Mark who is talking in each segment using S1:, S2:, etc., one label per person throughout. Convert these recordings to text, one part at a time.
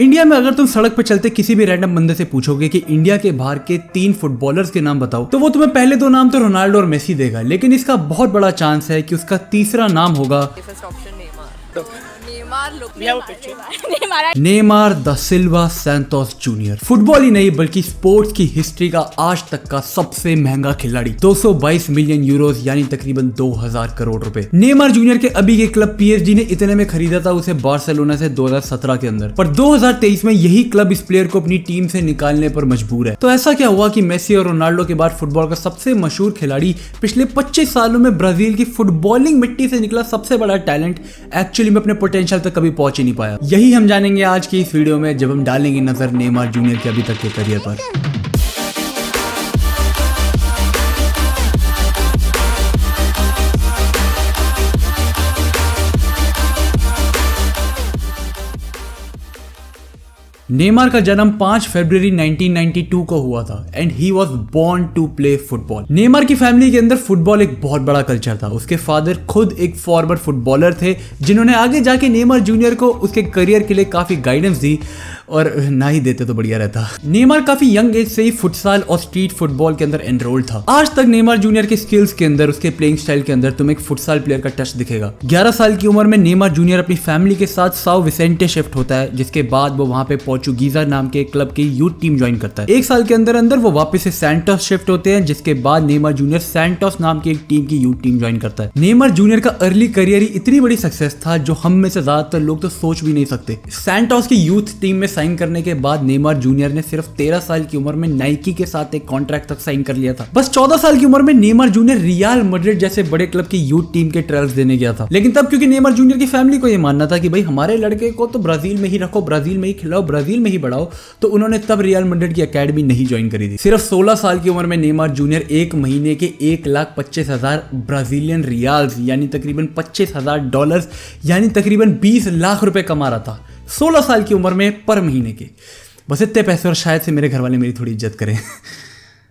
S1: India में अगर तुम सड़क पर चलते किसी भी रैंडम बंदे से पूछोगे कि इंडिया के बाहर के तीन फुटबॉलर्स के नाम बताओ तो वो तुम्हें पहले दो नाम तो रोनाल्डो और मेसी देगा लेकिन इसका बहुत बड़ा चांस है कि उसका तीसरा नाम होगा Neymar da Silva Santos Junior football ही नहीं बल्कि स्पोर्ट्स की हिस्ट्री का आज तक का सबसे महंगा खिलाड़ी 222 मिलियन यूरोस यानी तकरीबन 2000 करोड़ रुपए नेमार जूनियर के अभी के क्लब पी ने इतने में खरीदा था उसे बार्सिलोना से 2017 के अंदर पर 2023 में यही क्लब इस प्लेयर को अपनी टीम से निकालने पर मजबूर है तो ऐसा क्या हुआ की मेसी और रोनाल्डो के बाद फुटबॉल का सबसे मशहूर खिलाड़ी पिछले पच्चीस सालों में ब्राजील की फुटबॉलिंग मिट्टी से निकला सबसे बड़ा टैलेंट एक्चुअली में अपने पोटेंशियल फाइनल तक कभी पहुंच ही नहीं पाया यही हम जानेंगे आज की इस वीडियो में जब हम डालेंगे नजर नेमार जूनियर के अभी तक के करियर पर नेमार का जन्म 5 फरवरी 1992 को हुआ था and he was born to play football Neymar की फैमिली के अंदर फुटबॉल एक बहुत बड़ा कल्चर था उसके फादर खुद एक फॉर्मर फुटबॉलर थे जिन्होंने आगे जाके नेमार जूनियर को उसके करियर के लिए काफी गाइडेंस दी और ना ही देते तो बढ़िया रहता नेमार काफी यंग एज से ही फुटसाल और स्ट्रीट फुटबॉल के अंदर एनरोल था आज तक नेमार जूनियर के स्किल्स के अंदर उसके प्लेइंग स्टाइल के अंदर तुम एक फुटसाल प्लेयर का टच दिखेगा ग्यारह साल की उम्र में नेमार जूनियर अपनी फैमिली के साथ साउ विसेंटे शिफ्ट होता है जिसके बाद वो वहाँ पे पोर्चुगीजा नाम के क्लब की यूथ टीम ज्वाइन करता है एक साल के अंदर अंदर वो वापस से सेंटॉस शिफ्ट होते हैं जिसके बाद नेमार जूनियर सेंटॉस नाम की एक टीम की यूथ टीम ज्वाइन करता है नेमार जूनियर का अर्ली करियर ही इतनी बड़ी सक्सेस था जो हम में से ज्यादातर लोग तो सोच भी नहीं सकते सेंटॉस की यूथ टीम में साइन करने के बाद नेमार जूनियर ने सिर्फ तेरह साल की उम्र में नाइकी के साथ एक कॉन्ट्रैक्ट तक साइन कर लिया था बस चौदह साल की उम्र में नेमार जूनियर रियाल मड्रिड जैसे बड़े क्लब की यूथ टीम के ट्रायल्स देने गया था लेकिन तब क्योंकि नेमार जूनियर की फैमिली को यह मानना था कि भाई हमारे लड़के को तो ब्राजील में ही रखो ब्राजील में ही खिलाओ ब्राजील में ही बढ़ाओ तो उन्होंने तब रियाल मड्रिड की अकेडमी नहीं ज्वाइन करी थी सिर्फ सोलह साल की उम्र में नेमार जूनियर एक महीने के एक लाख पच्चीस हजार ब्राजीलियन रियाल्स यानी तकरीबन पच्चीस हजार डॉलर यानी तकरीबन बीस लाख रुपए कमा रहा था सोलह साल की उम्र में पर महीने के बस इतने पैसे और शायद से मेरे घर वाले मेरी थोड़ी इज्जत करें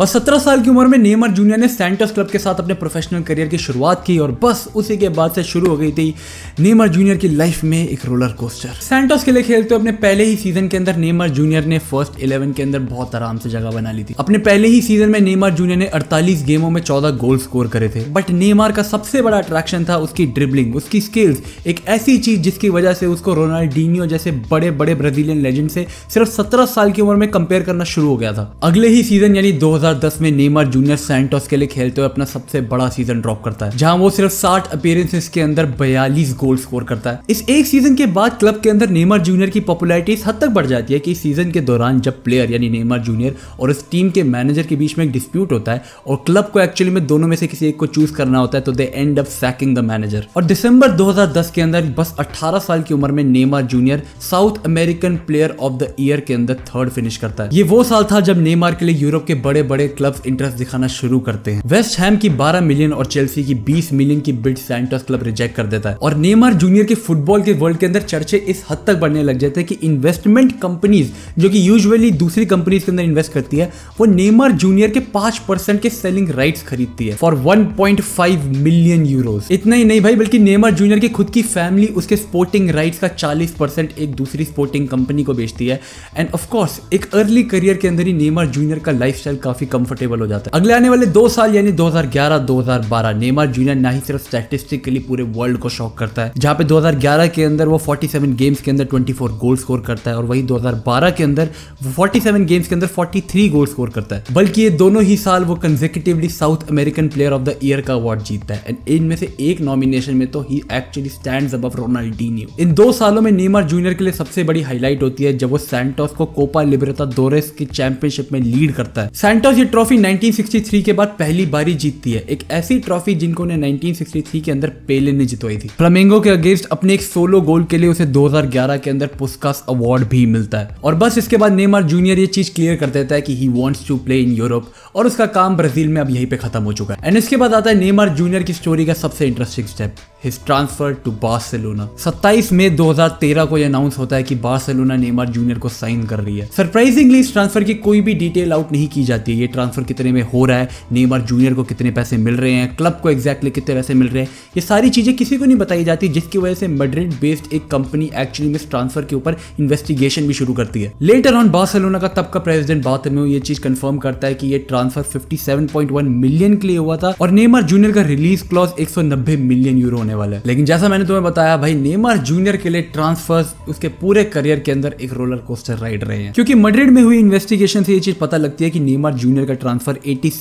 S1: बस सत्रह साल की उम्र में नेमर जूनियर ने सेंटर्स क्लब के साथ अपने प्रोफेशनल करियर की शुरुआत की और बस उसी के बाद से शुरू हो गई थी नेमर जूनियर की लाइफ में एक रोलर कोस्टर सेंटर्स के लिए खेलते अपने पहले ही सीजन के अंदर नेमर जूनियर ने फर्स्ट इलेवन के अंदर बहुत आराम से जगह बना ली थी अपने पहले ही सीजन में नेमर जूनियर ने अड़तालीस गेमों में चौदह गोल स्कोर करे थे बट नेमार का सबसे बड़ा अट्रैक्शन था उसकी ड्रिबलिंग उसकी स्किल्स एक ऐसी चीज जिसकी वजह से उसको रोनाल्डीनियो जैसे बड़े बड़े ब्राजीलियन लेजेंड से सिर्फ सत्रह साल की उम्र में कंपेयर करना शुरू हो गया था अगले ही सीजन यानी दो 2010 में नेमार जूनियर सेंटोस के लिए खेलते हुए अपना सबसे बड़ा सीजन ड्रॉप करता है जहां वो सिर्फ 60 अपेयरेंसेस के अंदर 42 गोल स्कोर करता है इस एक सीजन के बाद क्लब के अंदर नेमार जूनियर की पॉपुलरिटी इस हद तक बढ़ जाती है कि सीजन के दौरान जब प्लेयर यानी नेमार जूनियर और इस टीम के मैनेजर के बीच में एक डिस्प्यूट होता है और क्लब को एक्चुअली में दोनों में से किसी एक को चूज करना होता है तो they end up sacking the manager और दिसंबर 2010 के अंदर बस 18 साल की उम्र में Neymar junior South American player of the year के अंदर थर्ड फिनिश करता है ये वो साल था जब नेमार के लिए यूरोप के बड़े बड़े बड़े क्लब्स इंटरेस्ट दिखाना शुरू करते हैं वेस्ट हैम की 12 मिलियन और चेल्सी की 20 मिलियन की बिड सेंटर्स क्लब रिजेक्ट कर देता है और नेमार जूनियर के फुटबॉल के वर्ल्ड के अंदर चर्चे इस हद तक बढ़ने लग जाते हैं कि इन्वेस्टमेंट कंपनीज जो कि यूजुअली दूसरी कंपनीज के अंदर इन्वेस्ट करती है वो नेमार जूनियर के पांच के सेलिंग राइट्स खरीदती है फॉर वन मिलियन यूरोज इतना ही नहीं भाई बल्कि नेमार जूनियर की खुद की फैमिली उसके स्पोर्टिंग राइट का चालीस एक दूसरी स्पोर्टिंग कंपनी को बेचती है एंड ऑफकोर्स एक अर्ली करियर के अंदर ही नेमार जूनियर का लाइफ काफी काफी कंफर्टेबल हो जाता है अगले आने वाले दो साल यानी 2011-2012 नेमार जूनियर ना ही सिर्फ स्टैटिस्टिकली पूरे वर्ल्ड को शॉक करता है जहां पे 2011 के अंदर वो 47 गेम्स के अंदर 24 गोल स्कोर करता है और वही 2012 के अंदर वो 47 गेम्स के अंदर 43 गोल स्कोर करता है बल्कि ये दोनों ही साल वो consecutively South American player of the year का अवार्ड जीतता है एंड इनमें से एक नॉमिनेशन में तो ही एक्चुअली स्टैंड अब रोनाल्डीनियो इन दो सालों में नेमार जूनियर के लिए सबसे बड़ी हाईलाइट होती है जब वो सेंटोस को कोपा लिब्रेता दोरेस की चैंपियनशिप में लीड करता है सैंटोस ब्रेकर्स ये ट्रॉफी 1963 के बाद पहली बारी जीतती है एक ऐसी ट्रॉफी जिनको ने 1963 के अंदर पेले ने जितवाई थी फ्लमेंगो के अगेंस्ट अपने एक सोलो गोल के लिए उसे 2011 के अंदर पुस्कास अवार्ड भी मिलता है और बस इसके बाद नेमार जूनियर ये चीज क्लियर कर देता है कि he wants to play in Europe और उसका काम ब्राजील में अब यहीं पे खत्म हो चुका है एंड इसके बाद आता है नेमार जूनियर की स्टोरी का सबसे interesting step his transfer to Barcelona 27 मई 2013 को यह अनाउंस होता है कि बार्सिलोना नेमार जूनियर को साइन कर रही है सरप्राइजिंगली इस ट्रांसफर की कोई भी डिटेल आउट नहीं की जाती है ये ट्रांसफर कितने में हो रहा है नेमार जूनियर को कितने पैसे मिल रहे हैं क्लब को एग्जैक्टली कितने पैसे मिल रहे हैं ये सारी चीज़ें किसी को नहीं बताई जाती जिसकी वजह से मड्रिड बेस्ड एक कंपनी एक्चुअली में इस ट्रांसफर के ऊपर इन्वेस्टिगेशन भी शुरू करती है लेटर ऑन बार्सिलोना का तब का प्रेसिडेंट बात में ये चीज़ कंफर्म करता है कि ये ट्रांसफर फिफ्टी मिलियन के लिए हुआ था और नेमार जूनियर का रिलीज क्लॉज एक मिलियन यूरो होने वाला है लेकिन जैसा मैंने तुम्हें बताया भाई नेमार जूनियर के लिए ट्रांसफर उसके पूरे करियर के अंदर एक रोलर कोस्टर राइड रहे हैं क्योंकि मड्रिड में हुई इन्वेस्टिगेशन से ये चीज पता लगती है कि नेमार जूनियर का ट्रांसफर एटी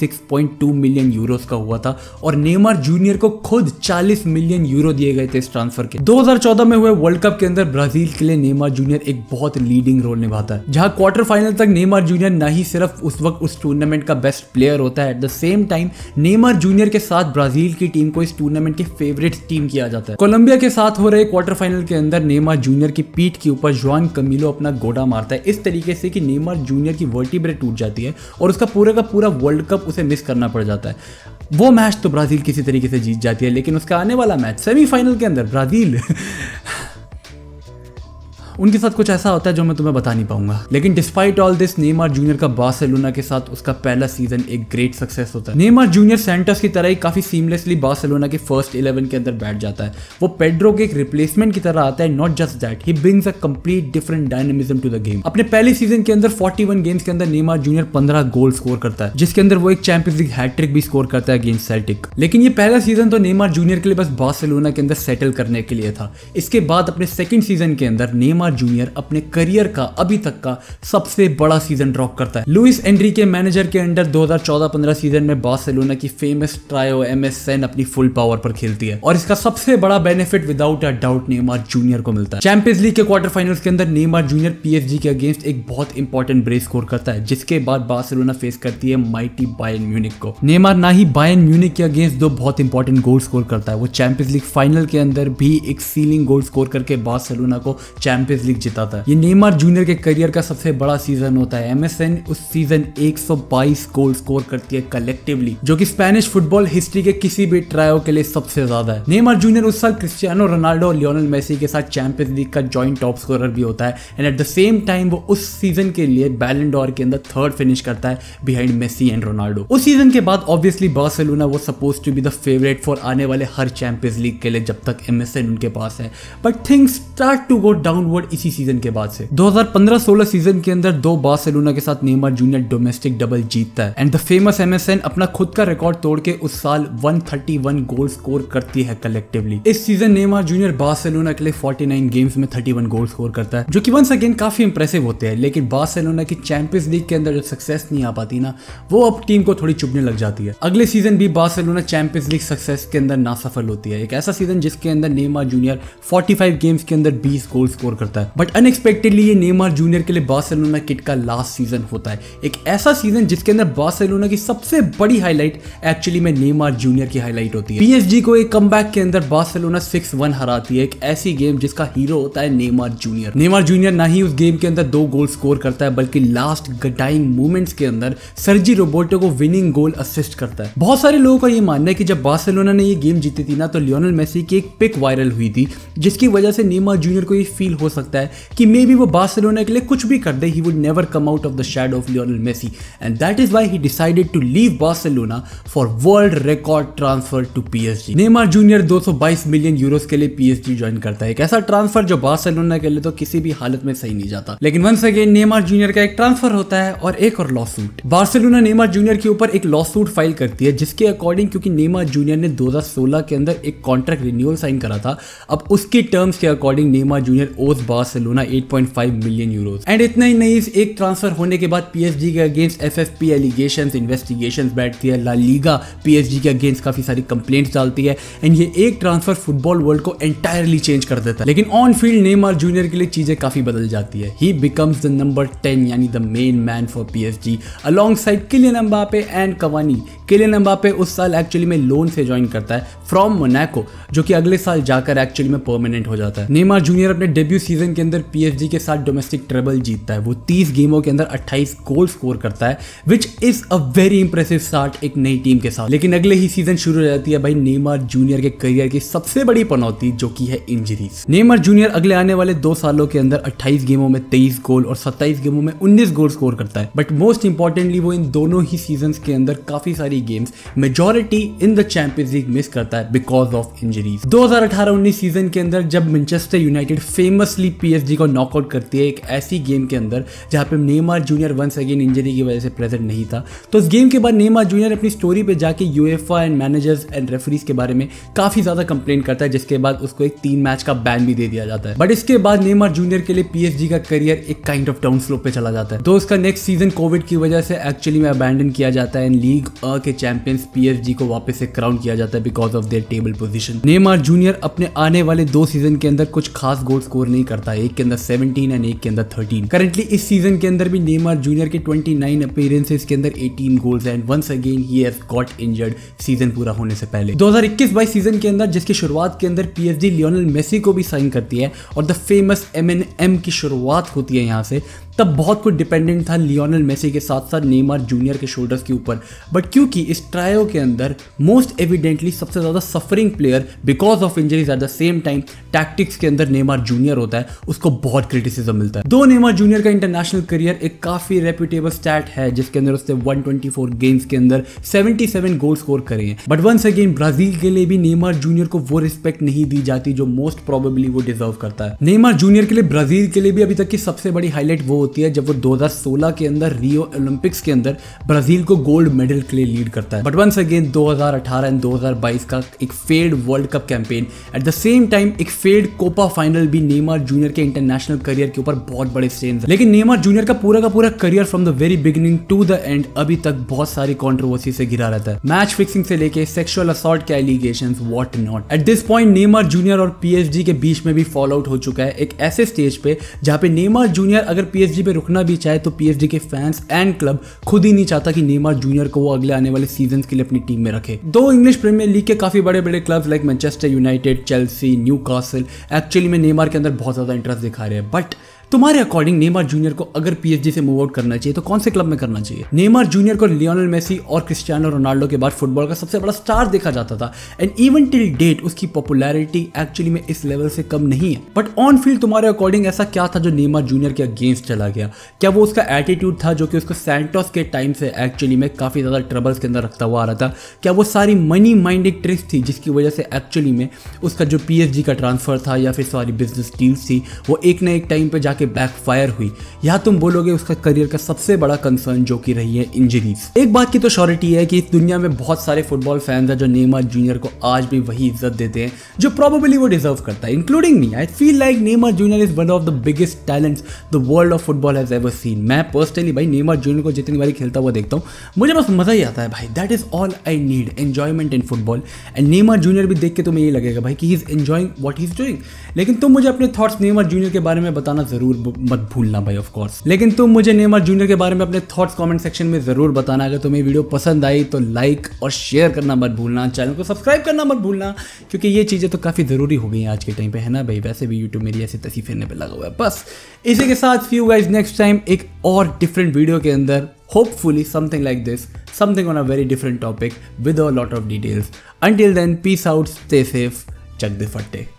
S1: मिलियन यूरो का हुआ था और नेमार जूनियर को खुद चालीस मिलियन यूरो दिए गए थे इस ट्रांसफर के दो में हुए वर्ल्ड कप के अंदर ब्राजील के लिए नेमार जूनियर एक बहुत लीडिंग रोल निभाता है जहां क्वार्टर फाइनल तक नेमार जूनियर न ही सिर्फ उस वक्त उस टूर्नामेंट का बेस्ट प्लेयर होता है at the same time Neymar junior के साथ ब्राजील की टीम को इस टूर्नामेंट के फेवरेट टीम टीम किया जाता है कोलंबिया के साथ हो रहे क्वार्टर फाइनल के अंदर नेमार जूनियर की पीठ के ऊपर जॉन कमिलो अपना गोडा मारता है इस तरीके से कि नेमार जूनियर की वर्टिब्रे टूट जाती है और उसका पूरे का पूरा वर्ल्ड कप उसे मिस करना पड़ जाता है वो मैच तो ब्राज़ील किसी तरीके से जीत जाती है लेकिन उसका आने वाला मैच सेमीफाइनल के अंदर ब्राज़ील उनके साथ कुछ ऐसा होता है जो मैं तुम्हें बता नहीं पाऊंगा लेकिन despite all this Neymar junior का बार्सिलोना के साथ उसका पहला सीजन एक ग्रेट सक्सेस होता है नेमार जूनियर सेंटर्स की तरह ही काफी सीमलेसली बार्सिलोना के फर्स्ट इलेवन के अंदर बैठ जाता है वो पेड्रो के एक रिप्लेसमेंट की तरह आता है not just that he brings a complete different dynamism to the game अपने पहले सीजन के अंदर फोर्टी गेम्स के अंदर नेमार जूनियर पंद्रह गोल स्कोर करता है जिसके अंदर वो एक चैंपियंस लीग हैट्रिक भी स्कोर करता है अगेंस्ट सेल्टिक लेकिन ये पहला सीजन तो नेमार जूनियर के लिए बस बार्सिलोना के अंदर सेटल करने के लिए था इसके बाद अपने सेकंड सीजन के अंदर नेमार नेमार जूनियर अपने करियर का अभी तक का सबसे बड़ा सीजन ड्रॉप करता है लुइस एंड्री के मैनेजर के अंडर 2014-15 सीजन में बार्सिलोना की famous trio M S N अपनी फुल पावर पर खेलती है और इसका सबसे बड़ा benefit without a doubt Neymar junior को मिलता है चैंपियंस लीग के क्वार्टर फाइनल्स के अंदर नेमार जूनियर पीएसजी के अगेंस्ट एक बहुत इंपॉर्टेंट ब्रेस स्कोर करता है जिसके बाद बार्सिलोना फेस करती है माइटी बायन म्यूनिक को नेमार ना ही बायन म्यूनिक के अगेंस्ट दो बहुत इंपॉर्टेंट गोल स्कोर करता है वो चैंपियंस लीग फाइनल के अंदर भी एक सीलिंग गोल स्कोर करके बार्सिलोना को चैंपियंस चैंपियंस लीग जीता था ये नेमार जूनियर के करियर का सबसे बड़ा सीजन होता है एमएसएन उस सीजन 122 गोल स्कोर करती है कलेक्टिवली जो कि स्पेनिश फुटबॉल हिस्ट्री के किसी भी ट्रायो के लिए सबसे ज्यादा है नेमार जूनियर उस साल क्रिस्टियानो रोनाल्डो और लियोनल मेसी के साथ चैंपियंस लीग का ज्वाइंट टॉप स्कोरर भी होता है and at the same time वो उस सीजन के लिए बैलेंडोर के अंदर थर्ड फिनिश करता है बिहाइंड मेसी एंड रोनाल्डो उस सीजन के बाद ऑब्वियसली बार्सिलोना वो suppose to be the favourite for आने वाले हर चैंपियंस लीग के लिए जब तक एमएसएन उनके पास है but things start to go downward forward इसी सीजन के बाद से 2015-16 सीजन के अंदर दो बार्सिलोना के साथ नेमार जूनियर डोमेस्टिक डबल जीतता है एंड द फेमस एमएसएन अपना खुद का रिकॉर्ड तोड़ के उस साल 131 गोल स्कोर करती है कलेक्टिवली इस सीजन नेमार जूनियर बार्सिलोना के लिए 49 गेम्स में 31 गोल स्कोर करता है जो की वंस अगेन काफी इंप्रेसिव होते हैं लेकिन बार्सिलोना की चैंपियंस लीग के अंदर जब सक्सेस नहीं आ पाती ना वो अब टीम को थोड़ी चुपने लग जाती है अगले सीजन भी बार्सिलोना चैंपियंस लीग सक्सेस के अंदर नासफल होती है एक ऐसा सीजन जिसके अंदर नेमार जूनियर 45 गेम्स के अंदर बीस गोल स्कोर करता करता है बट अनएक्सपेक्टेडली ये नेमार जूनियर के लिए बार्सिलोना किट का लास्ट सीजन होता है एक ऐसा सीजन जिसके अंदर बार्सिलोना की सबसे बड़ी हाईलाइट एक्चुअली में नेमार जूनियर की हाईलाइट होती है पीएसजी को एक कम के अंदर बार्सिलोना सिक्स वन हराती है एक ऐसी गेम जिसका हीरो होता है नेमार जूनियर नेमार जूनियर ना ही उस गेम के अंदर दो गोल स्कोर करता है बल्कि लास्ट गटाइंग मोमेंट्स के अंदर सर्जी रोबोटो को विनिंग गोल असिस्ट करता है बहुत सारे लोगों का ये मानना है कि जब बार्सिलोना ने ये गेम जीती थी ना तो लियोनल मेसी की एक पिक वायरल हुई थी जिसकी वजह से नेमार जूनियर को ये फील हो सकता सकता है कि मे बी वो बार्सिलोना के लिए कुछ भी कर दे he would never come out of the shade of Lionel Messi and that is why he decided to leave Barcelona for world record transfer to PSG Neymar junior 222 million euros के लिए PSG join करता है एक ऐसा transfer जो Barcelona के लिए तो किसी भी हालत में सही नहीं जाता लेकिन वंस अगेन नेमार जूनियर का एक ट्रांसफर होता है और एक और lawsuit Barcelona Neymar junior के ऊपर एक लॉ सूट फाइल करती है जिसके अकॉर्डिंग क्योंकि नेमार जूनियर ने 2016 के अंदर एक कॉन्ट्रैक्ट रिन्यूअल साइन करा था अब उसके टर्म्स के according Neymar junior owes Barcelona 8.5 million euro and इतना ही नहीं एक ट्रांसफर होने के बाद पीएसजी के against F F P allegation investigation बैठती है ला लीगा पीएसजी के अगेंस्ट काफी सारी कंप्लेंट्स डालती है एंड ये एक ट्रांसफर फुटबॉल वर्ल्ड को एंटायरली चेंज कर देता है लेकिन ऑन फील्ड नेमार जूनियर के लिए चीजें काफी बदल जाती है he becomes the number ten यानी the main man for P H D alongside Kylian Mbappe and Cavani Kylian Mbappe उस साल एक्चुअली में लोन से ज्वाइन करता है फ्रॉम मोनाको जो कि अगले साल जाकर एक्चुअली में परमानेंट हो जाता है नेमार जूनियर अपने डेब्यू सीजन सीजन के अंदर पी के साथ डोमेस्टिक ट्रेबल जीतता है वो 30 गेमों के अंदर 28 गोल स्कोर करता है which is a very impressive start एक नई टीम के साथ लेकिन अगले ही सीजन शुरू हो जाती है भाई नेमार जूनियर के करियर की सबसे बड़ी पनौती जो की है इंजरीज नेमार जूनियर अगले आने वाले दो सालों के अंदर अट्ठाईस गेमों में तेईस गोल और सत्ताईस गेमों में उन्नीस गोल स्कोर करता है बट मोस्ट इंपॉर्टेंटली वो इन दोनों ही सीजन के अंदर काफी सारी games majority in the Champions League miss करता है बिकॉज ऑफ इंजरीज दो हजार सीजन के अंदर जब मैनचेस्टर यूनाइटेड फेमसली कैसे पीएसजी को नॉकआउट करती है एक ऐसी गेम के अंदर जहाँ पे Neymar junior once again injury की वजह से प्रेजेंट नहीं था तो इस गेम के बाद नेमार जूनियर अपनी स्टोरी पे जाके UEFA and managers and referees के बारे में काफ़ी ज़्यादा कंप्लेन करता है जिसके बाद उसको एक तीन मैच का बैन भी दे दिया जाता है बट इसके बाद नेमार जूनियर के लिए पीएसजी का करियर एक काइंड ऑफ डाउन स्लोप पे चला जाता है तो उसका नेक्स्ट सीजन कोविड की वजह से एक्चुअली में अबैंडन किया जाता है एंड लीग अ के चैंपियंस पीएसजी को वापस से क्राउन किया जाता है because of their table position Neymar junior अपने आने वाले दो सीजन के अंदर कुछ खास गोल स्कोर नहीं कर करता है एक के अंदर सेवनटीन एंड एक के अंदर थर्टीन करेंटली इस सीजन के अंदर भी नेमार जूनियर के ट्वेंटी नाइन अपेयरेंसेज के अंदर eighteen goals and once again he has got injured season पूरा होने से पहले दो हजार इक्कीस बाईस सीजन के अंदर जिसकी शुरुआत के अंदर पीएचडी लियोनल मेसी को भी साइन करती है और the famous M N M की शुरुआत होती है यहाँ से तब बहुत कुछ डिपेंडेंट था लियोनल मेसी के साथ साथ नेमार जूनियर के शोल्डर्स के ऊपर बट क्योंकि इस ट्रायो के अंदर मोस्ट एविडेंटली सबसे ज़्यादा suffering player because of injuries at the same time tactics के अंदर नेमार जूनियर होता है उसको बहुत क्रिटिसिज्म मिलता है दो नेमार जूनियर का इंटरनेशनल करियर एक काफ़ी रेप्यूटेबल स्टैट है जिसके अंदर उसने वन गेम्स के अंदर सेवेंटी गोल स्कोर करे हैं बट वंस अगेन ब्राजील के लिए भी नेमार जूनियर को वो रिस्पेक्ट नहीं दी जाती जो मोस्ट प्रोबेबली वो डिजर्व करता है नेमार जूनियर के लिए ब्राजील के लिए भी अभी तक की सबसे बड़ी हाईलाइट वो होती है जब वो 2016 के अंदर रियो ओलंपिक्स के अंदर ब्राजील को गोल्ड मेडल के लिए लीड करता है बट वंस अगेन 2018 एंड 2022 का एक failed world cup campaign at the same time एक फेल्ड कोपा फाइनल भी नेमार जूनियर के इंटरनेशनल करियर के ऊपर बहुत बड़े स्टेन है लेकिन नेमार जूनियर का पूरा का पूरा career from the very beginning to the end अभी तक बहुत सारी कॉन्ट्रोवर्सी से घिरा रहता है मैच फिक्सिंग से लेके सेक्शुअल असॉल्ट के allegation what not at this point Neymar junior और पीएचडी के बीच में भी फॉलो आउट हो चुका है एक ऐसे स्टेज पे जहां पे नेमार जूनियर अगर पीएचडी पीएसजी पे रुकना भी चाहे तो पीएसजी के फैंस एंड क्लब खुद ही नहीं चाहता कि नेमार जूनियर को वो अगले आने वाले सीजन के लिए अपनी टीम में रखे दो इंग्लिश प्रीमियर लीग के काफी बड़े बड़े clubs like Manchester United Chelsea new actually में नेमार के अंदर बहुत ज्यादा इंटरेस्ट दिखा रहे हैं बट तुम्हारे अकॉर्डिंग नेमार जूनियर को अगर पीएचडी से मूव आउट करना चाहिए तो कौन से क्लब में करना चाहिए नेमार जूनियर को लियोनल मेसी और क्रिस्टियानो रोनाल्डो के बाद फुटबॉल का सबसे बड़ा स्टार देखा जाता था एंड इवन टिल डेट उसकी पॉपुलैरिटी एक्चुअली में इस लेवल से कम नहीं है बट ऑन फील्ड तुम्हारे अकॉर्डिंग ऐसा क्या था जो नेमार जूनियर के अगेंस्ट चला गया क्या वो उसका एटीट्यूड था जो कि उसको सेंटोस के टाइम से एक्चुअली में काफ़ी ज़्यादा ट्रबल्स के अंदर रखता हुआ आ रहा था क्या वो सारी मनी माइंडेड ट्रिक्स थी जिसकी वजह से एक्चुअली में उसका जो पी का ट्रांसफर था या फिर सारी बिजनेस डील्स थी वो एक ना एक टाइम पर जाकर के बैकफायर हुई या तुम बोलोगे उसका करियर का सबसे बड़ा कंसर्न जो कि रही है इंजरीज एक बात की तो श्योरिटी है कि इस दुनिया में बहुत सारे फुटबॉल फैंस हैं जो नेमर जूनियर को आज भी वही इज्जत देते हैं जो प्रोबेबली वो डिजर्व करता है including me I feel like Neymar junior is one of the biggest talents the world of football has ever seen मैं पर्सनली भाई नेमर जूनियर को जितनी बारी खेलता हुआ देखता हूँ मुझे बस मज़ा ही आता है भाई that is all I need enjoyment in football and Neymar junior भी देख के तुम्हें ये लगेगा भाई कि he is enjoying what he is doing लेकिन तुम मुझे अपने थॉट्स नेमर जूनियर के बारे में बताना जरूर जरूर मत भूलना भाई ऑफ कोर्स लेकिन तुम मुझे नेमर जूनियर के बारे में अपने थॉट्स कमेंट सेक्शन में जरूर बताना अगर तुम्हें वीडियो पसंद आई तो लाइक और शेयर करना मत भूलना चैनल को सब्सक्राइब करना मत भूलना क्योंकि ये चीज़ें तो काफ़ी ज़रूरी हो गई हैं आज के टाइम पे है ना भाई वैसे भी यूट्यूब मेरी ऐसी तसी फिरने पर लगा हुआ है बस इसी के साथ फ्यू गाइज नेक्स्ट टाइम एक और डिफरेंट वीडियो के अंदर hopefully something like this something on a very different topic with a lot of details until then peace out stay safe चक दे फटे